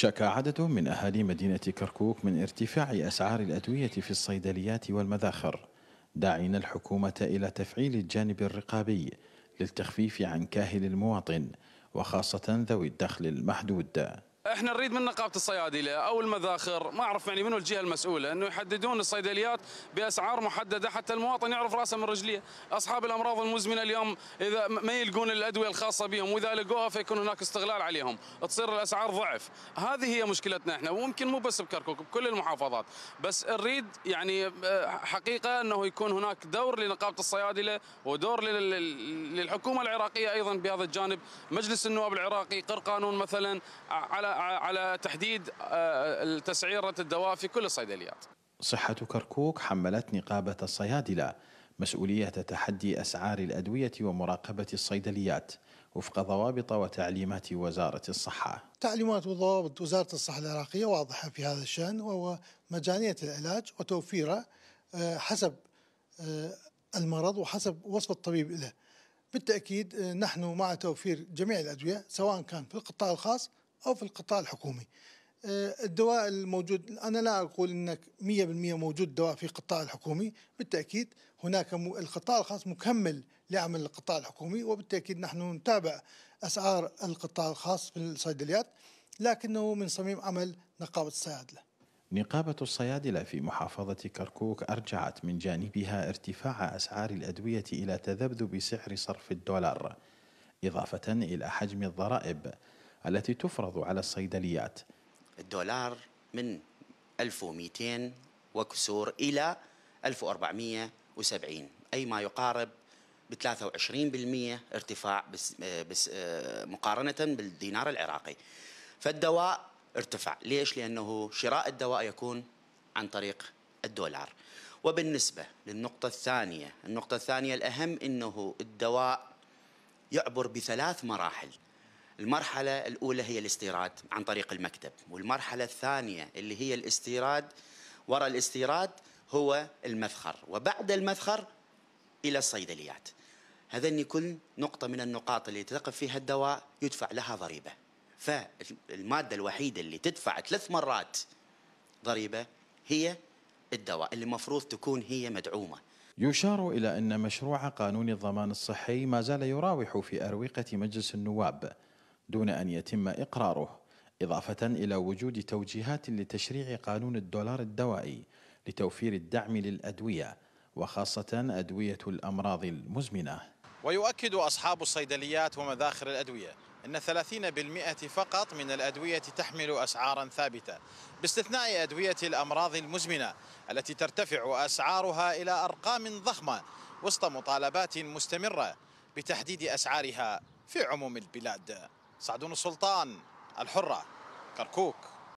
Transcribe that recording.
شك عدد من أهالي مدينة كركوك من ارتفاع أسعار الأدوية في الصيدليات والمذاخر داعين الحكومة إلى تفعيل الجانب الرقابي للتخفيف عن كاهل المواطن وخاصة ذوي الدخل المحدود احنا نريد من نقابه الصيادله او المذاخر ما اعرف يعني منو الجهه المسؤوله انه يحددون الصيدليات باسعار محدده حتى المواطن يعرف راسه من رجليه، اصحاب الامراض المزمنه اليوم اذا ما يلقون الادويه الخاصه بهم واذا لقوها فيكون هناك استغلال عليهم، تصير الاسعار ضعف، هذه هي مشكلتنا احنا ويمكن مو بس بكركوك بكل المحافظات، بس نريد يعني آه، حقيقه انه يكون هناك دور لنقابه الصيادله ودور للحكومه العراقيه ايضا بهذا الجانب، مجلس النواب العراقي قر قانون مثلا على على تحديد آه، تسعيرة الدواء في كل الصيدليات صحة كركوك حملت نقابة الصيادلة مسؤولية تحدي أسعار الأدوية ومراقبة الصيدليات وفق ضوابط وتعليمات وزارة الصحة تعليمات وضوابط وزارة الصحة العراقية واضحة في هذا الشأن وهو مجانية العلاج وتوفيره آه، حسب آه، المرض وحسب وصف الطبيب له بالتأكيد نحن مع توفير جميع الأدوية سواء كان في القطاع الخاص أو في القطاع الحكومي آه، الدواء الموجود أنا لا أقول أنك 100% موجود دواء في القطاع الحكومي بالتأكيد هناك القطاع الخاص مكمل لعمل القطاع الحكومي وبالتأكيد نحن نتابع أسعار القطاع الخاص في الصيدليات لكنه من صميم عمل نقابة الصيادلة نقابة الصيادلة في محافظة كركوك أرجعت من جانبها ارتفاع أسعار الأدوية إلى تذبذب سعر صرف الدولار إضافة إلى حجم الضرائب التي تفرض على الصيدليات الدولار من 1200 وكسور إلى 1470 أي ما يقارب ب 23% ارتفاع بس آه، بس آه، مقارنة بالدينار العراقي فالدواء ارتفع ليش؟ لأنه شراء الدواء يكون عن طريق الدولار وبالنسبة للنقطة الثانية النقطة الثانية الأهم أنه الدواء يعبر بثلاث مراحل المرحلة الأولى هي الاستيراد عن طريق المكتب والمرحلة الثانية اللي هي الاستيراد وراء الاستيراد هو المذخر وبعد المذخر إلى الصيدليات هذني كل نقطة من النقاط اللي تقف فيها الدواء يدفع لها ضريبة فالمادة الوحيدة اللي تدفع ثلاث مرات ضريبة هي الدواء اللي المفروض تكون هي مدعومة يشار إلى أن مشروع قانون الضمان الصحي ما زال يراوح في أروقة مجلس النواب دون أن يتم إقراره إضافة إلى وجود توجيهات لتشريع قانون الدولار الدوائي لتوفير الدعم للأدوية وخاصة أدوية الأمراض المزمنة ويؤكد أصحاب الصيدليات ومذاخر الأدوية أن 30% فقط من الأدوية تحمل أسعارا ثابتة باستثناء أدوية الأمراض المزمنة التي ترتفع أسعارها إلى أرقام ضخمة وسط مطالبات مستمرة بتحديد أسعارها في عموم البلاد سعدون السلطان الحرة كركوك